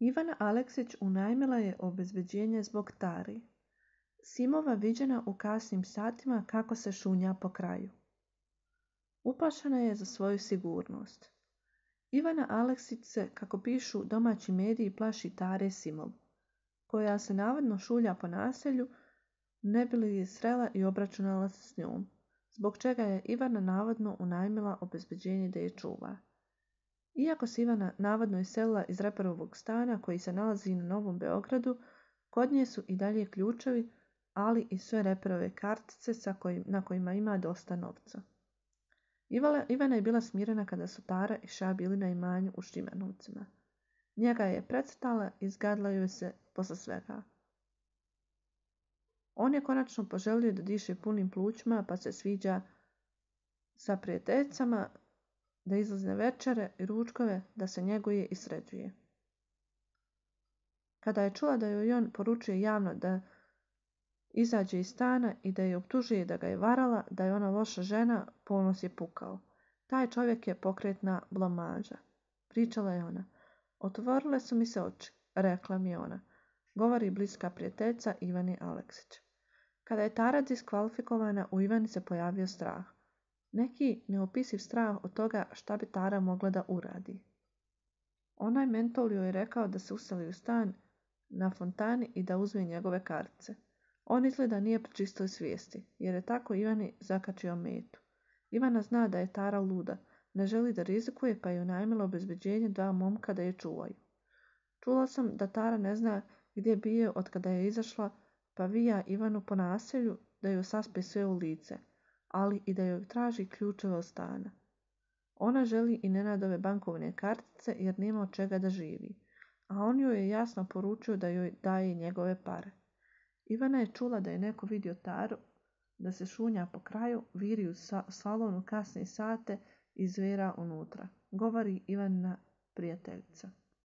Ivana Aleksić unajmila je obezbeđenje zbog tari. Simova viđena u kasnim satima kako se šunja po kraju. Upašana je za svoju sigurnost. Ivana Aleksić se, kako pišu domaći mediji, plaši Tare Simov, koja se navodno šulja po naselju, ne bi li je srela i obračunala se s njom, zbog čega je Ivana navodno unajmila obezbeđenje da je čuva. Iako se Ivana navodno iselila iz Reperovog stana koji se nalazi na Novom Beogradu, kod nje su i dalje ključevi, ali i sve Reperove kartice na kojima ima dosta novca. Ivana je bila smirena kada su Tara i Ša bili na imanju u Njega je predstala i zgadla joj se posle svega. On je konačno poželio da diše punim plućima, pa se sviđa sa prijateljicama da izlazne večere i ručkove, da se njeguje i sređuje. Kada je čula da joj on poručuje javno da izađe iz stana i da je optužuje da ga je varala, da je ona loša žena, ponos je pukao. Taj čovjek je pokretna blamaža. Pričala je ona. Otvorile su mi se oči, rekla mi je ona. Govori bliska prijateljica Ivani Aleksić. Kada je Tara diskvalifikovana, u Ivani se pojavio strah neki neopisiv strah od toga šta bi Tara mogla da uradi. Onaj mentol joj je rekao da se useli u stan na fontani i da uzme njegove kartice. On izgleda nije pri čistoj svijesti, jer je tako Ivani zakačio metu. Ivana zna da je Tara luda, ne želi da rizikuje pa je najmilo obezbeđenje dva momka da je čuvaju. Čula sam da Tara ne zna gdje bije od kada je izašla, pa vija Ivanu po naselju da ju saspe sve u lice, ali i da joj traži ključeve od stana. Ona želi i Nenadove bankovne kartice jer nema od čega da živi, a on joj je jasno poručio da joj daje njegove pare. Ivana je čula da je neko vidio Taru, da se šunja po kraju, viri u salonu kasne sate i zvera unutra, govori Ivana prijateljica.